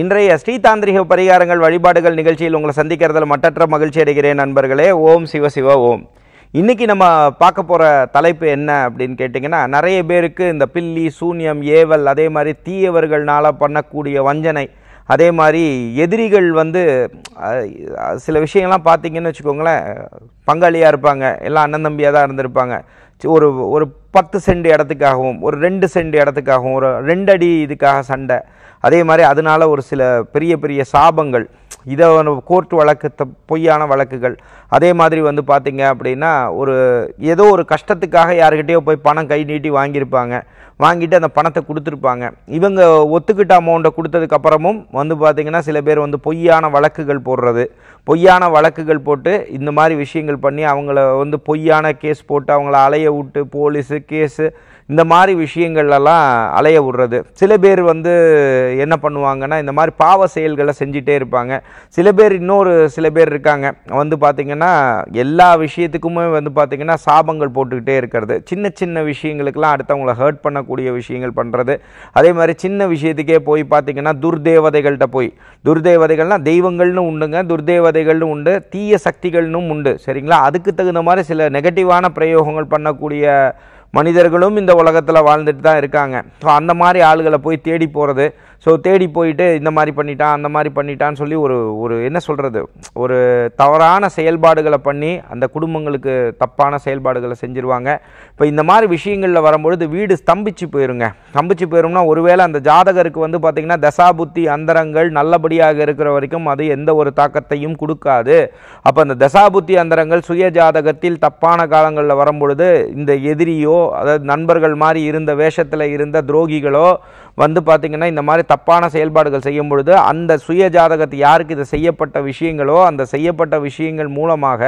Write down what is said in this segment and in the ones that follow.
இன்றைய ஸ்ரீதாந்திரிக பரிகாரங்கள் வழிபாடுகள் நிகழ்ச்சியில் உங்களை சந்திக்கிறதில் மட்டற்ற மகிழ்ச்சி அடைகிறேன் நண்பர்களே ஓம் சிவ சிவ ஓம் இன்றைக்கி நம்ம பார்க்க போகிற தலைப்பு என்ன அப்படின்னு கேட்டிங்கன்னா நிறைய பேருக்கு இந்த பில்லி சூன்யம் ஏவல் அதே மாதிரி தீயவர்கள்னால் பண்ணக்கூடிய வஞ்சனை அதே மாதிரி எதிரிகள் வந்து சில விஷயங்கள்லாம் பார்த்திங்கன்னு வச்சுக்கோங்களேன் பங்காளியாக இருப்பாங்க எல்லாம் அண்ணன் தம்பியாக தான் இருந்திருப்பாங்க ஒரு ஒரு பத்து சென்ட் இடத்துக்காகவும் ஒரு ரெண்டு சென்ட் இடத்துக்காகவும் ஒரு ரெண்டு அடி இதுக்காக சண்டை அதே மாதிரி அதனால் ஒரு சில பெரிய பெரிய சாபங்கள் இதை கோர்ட் வழக்கத்தை பொய்யான வழக்குகள் அதே மாதிரி வந்து பார்த்திங்க அப்படின்னா ஒரு ஏதோ ஒரு கஷ்டத்துக்காக யாருக்கிட்டேயோ போய் பணம் கை நீட்டி வாங்கியிருப்பாங்க வாங்கிட்டு அந்த பணத்தை கொடுத்துருப்பாங்க இவங்க ஒத்துக்கிட்ட அமௌண்ட்டை கொடுத்ததுக்கப்புறமும் வந்து பார்த்திங்கன்னா சில பேர் வந்து பொய்யான வழக்குகள் போடுறது பொய்யான வழக்குகள் போட்டு இந்த மாதிரி விஷயங்கள் பண்ணி அவங்கள வந்து பொய்யான கேஸ் போட்டு அவங்கள அலைய விட்டு போலீஸு கேஸு இந்த மாதிரி விஷயங்கள்லாம் அலைய விடுறது சில பேர் வந்து என்ன பண்ணுவாங்கன்னா இந்த மாதிரி பாவ செயல்களை செஞ்சிட்டே இருப்பாங்க சில பேர் இன்னொரு சில பேர் இருக்காங்க வந்து பார்த்திங்கன்னா எல்லா விஷயத்துக்குமே வந்து பார்த்திங்கன்னா சாபங்கள் போட்டுக்கிட்டே இருக்கிறது சின்ன சின்ன விஷயங்களுக்கெல்லாம் அடுத்தவங்களை ஹர்ட் பண்ணக்கூடிய விஷயங்கள் பண்ணுறது அதே மாதிரி சின்ன விஷயத்துக்கே போய் பார்த்திங்கன்னா துர்தேவதைகள்கிட்ட போய் துர்தேவதைகள்னால் தெய்வங்கள்னு உண்டுங்க துர்தேவ வதைகள்னு உண்டு தீய சக்திகள்னும் உண்டு சரிங்களா அதுக்கு தகுந்த மாதிரி சில நெகட்டிவான பிரயோகங்கள் பண்ணக்கூடிய மனிதர்களும் இந்த உலகத்தில் வாழ்ந்துட்டு தான் இருக்காங்க ஸோ அந்த மாதிரி ஆளுகளை போய் தேடி போகிறது ஸோ தேடி போயிட்டு இந்த மாதிரி பண்ணிட்டான் அந்த மாதிரி பண்ணிட்டான்னு சொல்லி ஒரு ஒரு என்ன சொல்கிறது ஒரு தவறான செயல்பாடுகளை பண்ணி அந்த குடும்பங்களுக்கு தப்பான செயல்பாடுகளை செஞ்சுருவாங்க இப்போ இந்த மாதிரி விஷயங்களில் வரும்பொழுது வீடு ஸ்தம்பிச்சு போயிருங்க ஸ்தம்பிச்சு போயிரும்னா ஒருவேளை அந்த ஜாதகருக்கு வந்து பார்த்திங்கன்னா தசாபுத்தி அந்தரங்கள் நல்லபடியாக இருக்கிற வரைக்கும் அது எந்த ஒரு தாக்கத்தையும் கொடுக்காது அப்போ அந்த தசாபுத்தி அந்தரங்கள் சுய ஜாதகத்தில் தப்பான காலங்களில் வரும்பொழுது இந்த எதிரியோ அதாவது நண்பர்கள் மாதிரி இருந்த வேஷத்தில் இருந்த துரோகிகளோ வந்து பார்த்திங்கன்னா இந்த மாதிரி தப்பான செயல்பாடுகள் செய்யும் பொழுது அந்த சுய ஜாதகத்தை யாருக்கு இது செய்யப்பட்ட விஷயங்களோ அந்த செய்யப்பட்ட விஷயங்கள் மூலமாக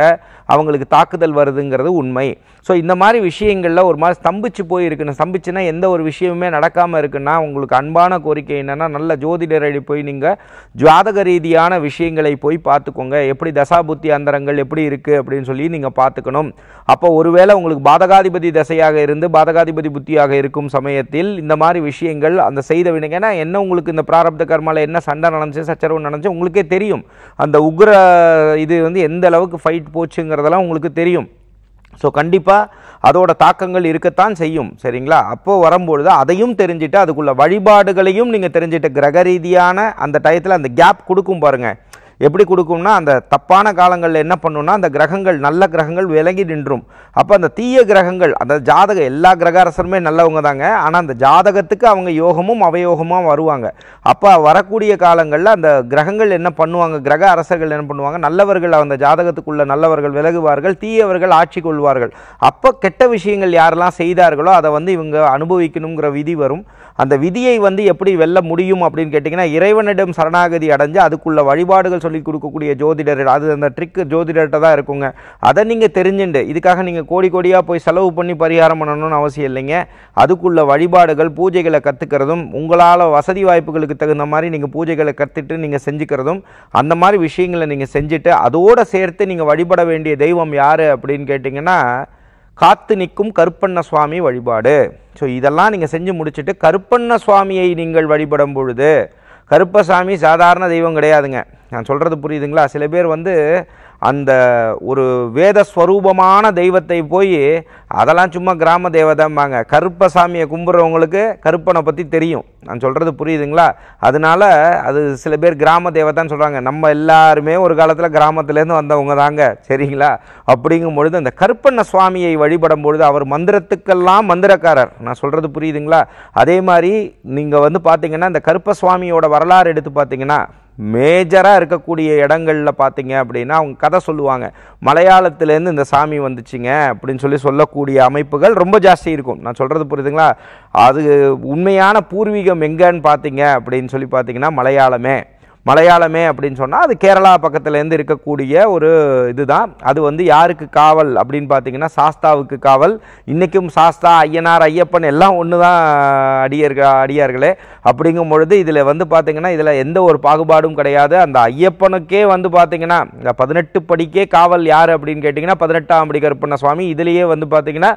அவங்களுக்கு தாக்குதல் வருதுங்கிறது உண்மை ஸோ இந்த மாதிரி விஷயங்களில் ஒரு மாதிரி ஸ்தம்பிச்சு போயிருக்குன்னு ஸ்தம்பிச்சுன்னா எந்த ஒரு விஷயமுமே நடக்காமல் இருக்குன்னா உங்களுக்கு அன்பான கோரிக்கை என்னென்னா நல்ல ஜோதிடரடி போய் நீங்கள் ஜாதக ரீதியான விஷயங்களை போய் பார்த்துக்கோங்க எப்படி தசாபுத்தி அந்தரங்கள் எப்படி இருக்குது அப்படின்னு சொல்லி நீங்கள் பார்த்துக்கணும் அப்போ ஒருவேளை உங்களுக்கு பாதகாதிபதி தசையாக இருந்து பாதகாதிபதி புத்தியாக இருக்கும் சமயத்தில் இந்த மாதிரி விஷயங்கள் அந்த செய்த வினைங்க ஏன்னா என்ன உங்களுக்கு இந்த பிராரப்த கர்மாவில் என்ன சண்டை நடந்துச்சு சச்சரவு நடந்துச்சு உங்களுக்கே தெரியும் அந்த உக்ர இது வந்து எந்த அளவுக்கு ஃபைட் போச்சுங்கிறதெல்லாம் உங்களுக்கு தெரியும் ஸோ கண்டிப்பாக அதோட தாக்கங்கள் இருக்கத்தான் செய்யும் சரிங்களா அப்போது வரும்பொழுது அதையும் தெரிஞ்சுட்டு அதுக்குள்ள வழிபாடுகளையும் நீங்கள் தெரிஞ்சுட்டு கிரக ரீதியான அந்த டயத்தில் அந்த கேப் கொடுக்கும் பாருங்கள் எப்படி கொடுக்கும்னா அந்த தப்பான காலங்களில் என்ன பண்ணுன்னா அந்த கிரகங்கள் நல்ல கிரகங்கள் விலகி நின்றும் அப்போ அந்த தீய கிரகங்கள் அந்த ஜாதக எல்லா கிரகாரசருமே நல்லவங்க தாங்க ஆனால் அந்த ஜாதகத்துக்கு அவங்க யோகமும் அவயோகமும் வருவாங்க அப்போ வரக்கூடிய காலங்களில் அந்த கிரகங்கள் என்ன பண்ணுவாங்க கிரக அரசர்கள் என்ன பண்ணுவாங்க நல்லவர்கள் அந்த ஜாதகத்துக்குள்ள நல்லவர்கள் விலகுவார்கள் தீயவர்கள் ஆட்சி கொள்வார்கள் அப்போ கெட்ட விஷயங்கள் யாரெல்லாம் செய்தார்களோ அதை வந்து இவங்க அனுபவிக்கணுங்கிற விதி வரும் அந்த விதியை வந்து எப்படி வெல்ல முடியும் அப்படின்னு கேட்டிங்கன்னா இறைவனிடம் சரணாகதி அடைஞ்சு அதுக்குள்ள வழிபாடுகள் சொல்லி கொடுக்கக்கூடிய ஜோதிடர் அது அந்த ட்ரிக்கு ஜோதிடர்கிட்ட தான் இருக்குங்க அதை நீங்கள் தெரிஞ்சுண்டு இதுக்காக நீங்கள் கோடி கோடியாக போய் செலவு பண்ணி பரிகாரம் பண்ணணும்னு அவசியம் இல்லைங்க அதுக்குள்ள வழிபாடுகள் பூஜைகளை கற்றுக்கிறதும் உங்களால் வசதி வாய்ப்புகளுக்கு தகுந்த மாதிரி நீங்கள் பூஜைகளை கற்றுட்டு நீங்கள் செஞ்சுக்கிறதும் அந்த மாதிரி விஷயங்களை நீங்கள் செஞ்சுட்டு அதோடு சேர்த்து நீங்கள் வழிபட வேண்டிய தெய்வம் யார் அப்படின்னு கேட்டிங்கன்னா காத்து நிற்கும் கருப்பண்ண சுவாமி வழிபாடு ஸோ இதெல்லாம் நீங்கள் செஞ்சு முடிச்சுட்டு கருப்பண்ண சுவாமியை நீங்கள் வழிபடும் பொழுது கருப்பசாமி சாதாரண தெய்வம் கிடையாதுங்க நான் சொல்கிறது புரியுதுங்களா சில பேர் வந்து அந்த ஒரு வேத ஸ்வரூபமான தெய்வத்தை போய் அதெல்லாம் சும்மா கிராம தேவதைம்பாங்க கருப்பசாமியை கும்பிட்றவங்களுக்கு கருப்பனை பற்றி தெரியும் நான் சொல்கிறது புரியுதுங்களா அதனால் அது சில பேர் கிராம தேவதான்னு சொல்கிறாங்க நம்ம எல்லாருமே ஒரு காலத்தில் கிராமத்துலேருந்து வந்தவங்க தாங்க சரிங்களா அப்படிங்கும் பொழுது அந்த கருப்பண்ண சுவாமியை வழிபடும் பொழுது அவர் மந்திரத்துக்கெல்லாம் மந்திரக்காரர் நான் சொல்கிறது புரியுதுங்களா அதே மாதிரி நீங்கள் வந்து பார்த்தீங்கன்னா இந்த கருப்ப சுவாமியோட வரலாறு எடுத்து பார்த்தீங்கன்னா மேஜராக இருக்கக்கூடிய இடங்களில் பார்த்தீங்க அப்படின்னா அவங்க கதை சொல்லுவாங்க மலையாளத்துலேருந்து இந்த சாமி வந்துச்சுங்க அப்படின்னு சொல்லி சொல்லக்கூடிய அமைப்புகள் ரொம்ப ஜாஸ்தி இருக்கும் நான் சொல்கிறது புரியுதுங்களா அது உண்மையான பூர்வீகம் எங்கேன்னு பார்த்தீங்க அப்படின்னு சொல்லி பார்த்தீங்கன்னா மலையாளமே மலையாளமே அப்படின்னு சொன்னால் அது கேரளா பக்கத்துலேருந்து இருக்கக்கூடிய ஒரு இதுதான் அது வந்து யாருக்கு காவல் அப்படின்னு பார்த்தீங்கன்னா சாஸ்தாவுக்கு காவல் இன்றைக்கும் சாஸ்தா ஐயனார் ஐயப்பன் எல்லாம் ஒன்று தான் அடியர்கள் அடியார்களே அப்படிங்கும் பொழுது இதில் வந்து பார்த்திங்கன்னா இதில் எந்த ஒரு பாகுபாடும் கிடையாது அந்த ஐயப்பனுக்கே வந்து பார்த்திங்கன்னா இந்த பதினெட்டு படிக்கே காவல் யார் அப்படின்னு கேட்டிங்கன்னா பதினெட்டாம் படி கருப்பண்ண சுவாமி இதுலேயே வந்து பார்த்திங்கன்னா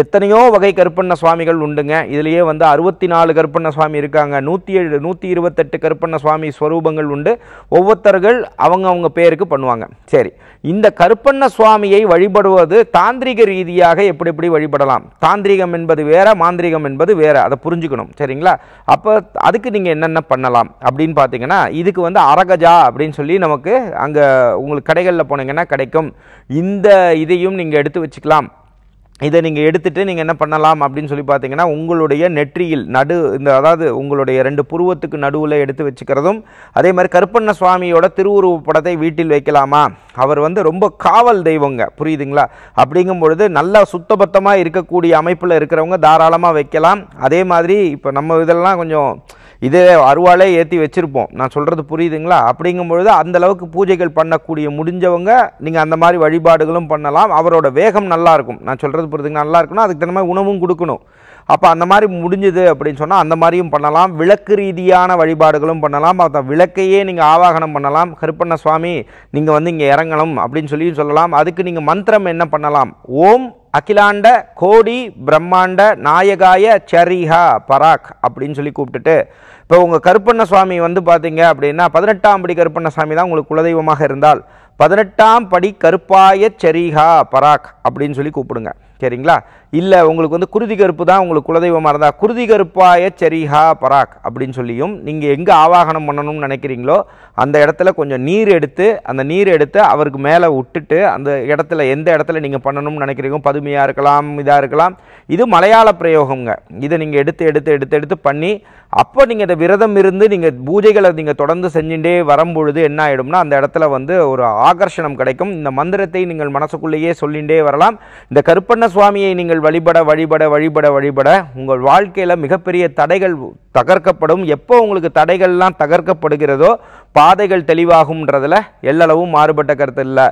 எத்தனையோ வகை கருப்பண்ண சுவாமிகள் உண்டுங்க இதுலேயே வந்து அறுபத்தி நாலு கருப்பண்ண சுவாமி இருக்காங்க நூற்றி ஏழு நூற்றி இருபத்தெட்டு கருப்பண்ண சுவாமி ஸ்வரூபங்கள் உண்டு ஒவ்வொருத்தர்கள் அவங்க அவங்க பேருக்கு பண்ணுவாங்க சரி இந்த கருப்பண்ண சுவாமியை வழிபடுவது தாந்திரிக ரீதியாக எப்படி எப்படி வழிபடலாம் தாந்திரிகம் என்பது வேற மாந்திரிகம் என்பது வேற அதை புரிஞ்சுக்கணும் சரிங்களா அப்போ அதுக்கு நீங்கள் என்னென்ன பண்ணலாம் அப்படின்னு பார்த்தீங்கன்னா இதுக்கு வந்து அரகஜா அப்படின்னு சொல்லி நமக்கு அங்கே உங்களுக்கு கடைகளில் போனீங்கன்னா கிடைக்கும் இந்த இதையும் நீங்கள் எடுத்து வச்சுக்கலாம் இதை நீங்கள் எடுத்துகிட்டு நீங்கள் என்ன பண்ணலாம் அப்படின்னு சொல்லி பார்த்தீங்கன்னா உங்களுடைய நெற்றியில் நடு இந்த அதாவது உங்களுடைய ரெண்டு புருவத்துக்கு நடுவில் எடுத்து வச்சுக்கிறதும் அதே மாதிரி கருப்பண்ண சுவாமியோட திருவுருவ படத்தை வீட்டில் வைக்கலாமா அவர் வந்து ரொம்ப காவல் தெய்வங்க புரியுதுங்களா அப்படிங்கும் பொழுது நல்லா சுத்தபத்தமாக இருக்கக்கூடிய அமைப்பில் இருக்கிறவங்க தாராளமாக வைக்கலாம் அதே மாதிரி இப்போ நம்ம இதெல்லாம் கொஞ்சம் இதே அருவாலே ஏற்றி வச்சுருப்போம் நான் சொல்கிறது புரியுதுங்களா அப்படிங்கும்பொழுது அந்தளவுக்கு பூஜைகள் பண்ணக்கூடிய முடிஞ்சவங்க நீங்கள் அந்த மாதிரி வழிபாடுகளும் பண்ணலாம் அவரோட வேகம் நல்லாயிருக்கும் நான் சொல்கிறது புரியுதுங்க நல்லா இருக்குன்னா அதுக்கு தகுந்த மாதிரி உணவும் கொடுக்கணும் அப்போ அந்த மாதிரி முடிஞ்சுது அப்படின்னு சொன்னால் அந்த மாதிரியும் பண்ணலாம் விளக்கு ரீதியான வழிபாடுகளும் பண்ணலாம் அதை விளக்கையே நீங்கள் ஆவாகனம் பண்ணலாம் கருப்பண்ண சுவாமி நீங்கள் வந்து இங்கே இறங்கணும் அப்படின்னு சொல்லி சொல்லலாம் அதுக்கு நீங்கள் மந்திரம் என்ன பண்ணலாம் ஓம் அகிலாண்ட கோடி பிரம்மாண்ட நாயகாய சரிஹா பராக் அப்படின்னு சொல்லி கூப்பிட்டுட்டு இப்போ உங்கள் கருப்பண்ண சுவாமி வந்து பார்த்தீங்க அப்படின்னா பதினெட்டாம் படி கருப்பண்ண சுவாமி தான் உங்களுக்கு குலதெய்வமாக இருந்தால் பதினெட்டாம் படி கருப்பாய சரிஹா பராக் அப்படின்னு சொல்லி கூப்பிடுங்க சரிங்களா இல்லை உங்களுக்கு வந்து குருதி கருப்பு தான் உங்களுக்கு குலதெய்வமாக இருந்தால் குருதி கருப்பாய செரிஹா பராக் அப்படின்னு சொல்லியும் நீங்கள் எங்கே ஆவாகனம் பண்ணணும்னு நினைக்கிறீங்களோ அந்த இடத்துல கொஞ்சம் நீர் எடுத்து அந்த நீர் எடுத்து அவருக்கு மேலே விட்டுட்டு அந்த இடத்துல எந்த இடத்துல நீங்கள் பண்ணணும்னு நினைக்கிறீங்க பதுமையாக இருக்கலாம் இதாக இருக்கலாம் இது மலையாள பிரயோகங்க இதை நீங்கள் எடுத்து எடுத்து எடுத்து எடுத்து பண்ணி அப்போ நீங்கள் இந்த விரதம் இருந்து நீங்கள் பூஜைகளை நீங்கள் தொடர்ந்து செஞ்சுட்டே வரும்பொழுது என்ன ஆகிடும்னா அந்த இடத்துல வந்து ஒரு ஆகர்ஷணம் கிடைக்கும் இந்த மந்திரத்தை நீங்கள் மனசுக்குள்ளேயே சொல்லிகிட்டே வரலாம் இந்த கருப்பண்ண சுவாமியை நீங்கள் நீங்கள் வழிபட வழிபட வழிபட வழிபட உங்கள் வாழ்க்கையில் மிகப்பெரிய தடைகள் தகர்க்கப்படும் எப்போ உங்களுக்கு தடைகள்லாம் தகர்க்கப்படுகிறதோ பாதைகள் தெளிவாகும்ன்றதில் எல்லளவும் மாறுபட்ட கருத்து இல்லை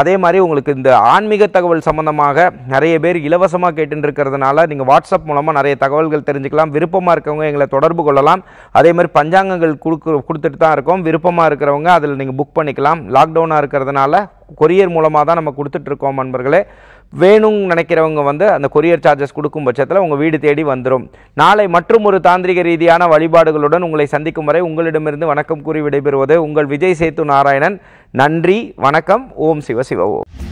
அதே மாதிரி உங்களுக்கு இந்த ஆன்மீக தகவல் சம்மந்தமாக நிறைய பேர் இலவசமாக கேட்டுருக்கிறதுனால இருக்கிறதுனால நீங்கள் வாட்ஸ்அப் மூலமாக நிறைய தகவல்கள் தெரிஞ்சுக்கலாம் விருப்பமாக இருக்கவங்க எங்களை தொடர்பு கொள்ளலாம் அதே மாதிரி பஞ்சாங்கங்கள் கொடுக்கு கொடுத்துட்டு தான் இருக்கோம் விருப்பமாக இருக்கிறவங்க அதில் நீங்கள் புக் பண்ணிக்கலாம் லாக்டவுனாக இருக்கிறதுனால கொரியர் மூலமாக தான் நம்ம கொடுத்துட்ருக்கோம் நண்பர்களே வேணும்னு நினைக்கிறவங்க வந்து அந்த கொரியர் சார்ஜஸ் கொடுக்கும் பட்சத்தில் உங்கள் வீடு தேடி வந்துடும் நாளை மற்றும் ஒரு தாந்திரிக ரீதியான வழிபாடுகளுடன் உங்களை சந்திக்கும் வரை உங்களிடமிருந்து வணக்கம் கூறி விடைபெறுவது உங்கள் விஜய் சேத்து நாராயணன் நன்றி வணக்கம் ஓம் சிவ சிவ ஓம்